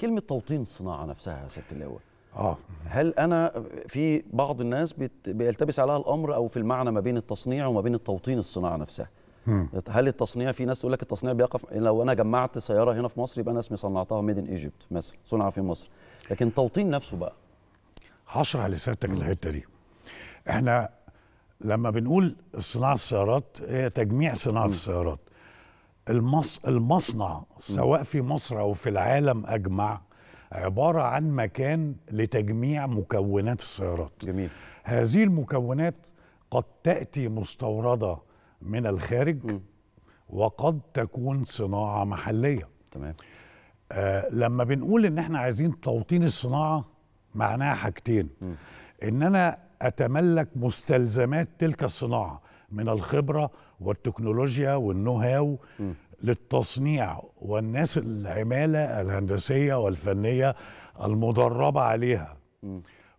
كلمة توطين الصناعة نفسها يا سيادة اللواء آه. هل أنا في بعض الناس بيلتبس عليها الأمر أو في المعنى ما بين التصنيع وما بين التوطين الصناعة نفسها م. هل التصنيع في ناس تقول لك التصنيع بيقف لو أنا جمعت سيارة هنا في مصر يبقى أنا اسمي صنعتها ميد إن إيجيبت مثلا صنع في مصر لكن توطين نفسه بقى هشرح لسيادتك الحتة دي احنا لما بنقول صناعة السيارات هي تجميع صناعة السيارات المص... المصنع سواء في مصر او في العالم اجمع عباره عن مكان لتجميع مكونات السيارات جميل هذه المكونات قد تاتي مستورده من الخارج م. وقد تكون صناعه محليه تمام آه لما بنقول ان احنا عايزين توطين الصناعه معناها حاجتين م. ان انا اتملك مستلزمات تلك الصناعه من الخبره والتكنولوجيا والنو هاو للتصنيع والناس العماله الهندسيه والفنيه المدربه عليها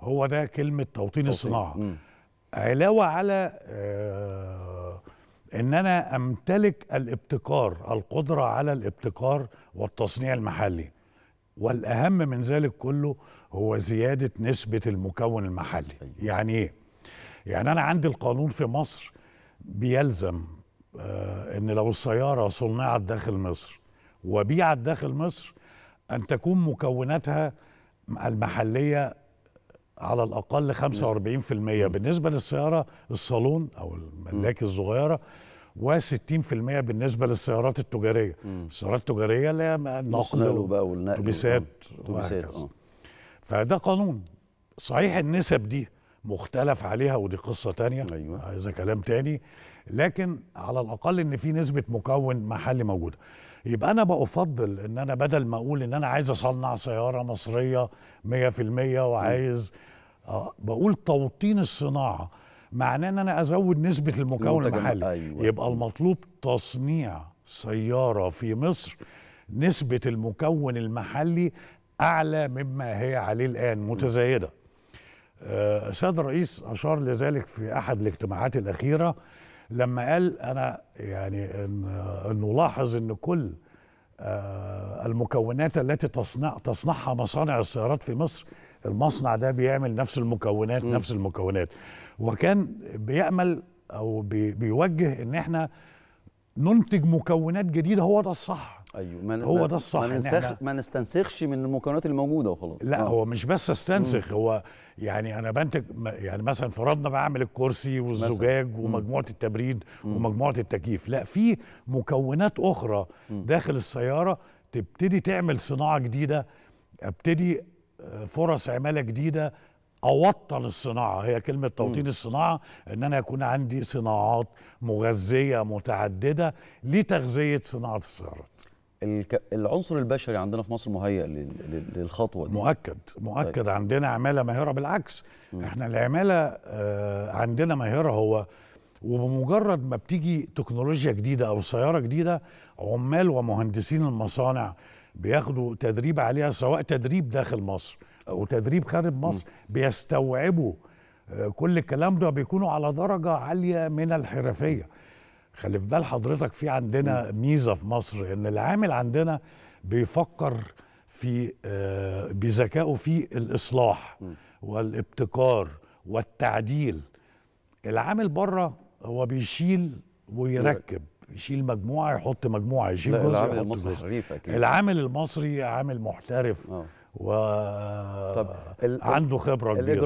هو ده كلمه توطين الصناعه علاوه على آه ان انا امتلك الابتكار القدره على الابتكار والتصنيع المحلي والاهم من ذلك كله هو زياده نسبه المكون المحلي طيب. يعني ايه يعني انا عندي القانون في مصر بيلزم آه، ان لو السياره صنعت داخل مصر وبيعت داخل مصر ان تكون مكوناتها المحليه على الاقل 45% بالنسبه للسياره الصالون او الملاك الصغيره و60% بالنسبه للسيارات التجاريه السيارات التجاريه اللي هي النقل بقى والنقل اتوبيسات آه. فده قانون صحيح النسب دي مختلف عليها ودي قصه تانية أيوة. عايزه كلام تاني لكن على الاقل ان في نسبه مكون محلي موجوده يبقى انا بفضل ان انا بدل ما اقول ان انا عايز اصنع سياره مصريه 100% وعايز آه بقول توطين الصناعه معناه ان انا ازود نسبه المكون المحلي أيوة. يبقى المطلوب تصنيع سياره في مصر نسبه المكون المحلي اعلى مما هي عليه الان متزايده آه، السيد الرئيس اشار لذلك في احد الاجتماعات الاخيره لما قال انا يعني ان نلاحظ ان كل آه، المكونات التي تصنع تصنعها مصانع السيارات في مصر المصنع ده بيعمل نفس المكونات م. نفس المكونات وكان بيعمل او بيوجه ان احنا ننتج مكونات جديده هو ده الصح ايوه ما هو ده الصح ما, يعني ننسخ ما نستنسخش من المكونات الموجوده وخلاص لا آه. هو مش بس استنسخ هو يعني انا بنتج يعني مثلا فرضنا بعمل الكرسي والزجاج مثلاً. ومجموعه التبريد مم. ومجموعه التكييف لا في مكونات اخرى مم. داخل السياره تبتدي تعمل صناعه جديده ابتدي آه، فرص عماله جديده اوطن الصناعه هي كلمه توطين مم. الصناعه ان انا يكون عندي صناعات مغذيه متعدده لتغذيه صناعه السيارات العنصر البشري عندنا في مصر مهيئ للخطوه دي مؤكد مؤكد طيب. عندنا عماله ماهره بالعكس م. احنا العماله آه، عندنا ماهره هو وبمجرد ما بتيجي تكنولوجيا جديده او سياره جديده عمال ومهندسين المصانع بياخدوا تدريب عليها سواء تدريب داخل مصر او تدريب خارج مصر م. بيستوعبوا آه، كل الكلام ده بيكونوا على درجه عاليه من الحرفيه خلي في بال حضرتك في عندنا ميزه في مصر ان العامل عندنا بيفكر في آه، بذكائه في الاصلاح والابتكار والتعديل العامل بره هو بيشيل ويركب يشيل مجموعه يحط مجموعه يشيل جزء العامل المصري حريف اكيد العامل المصري عامل محترف أوه. و عنده خبره كبيره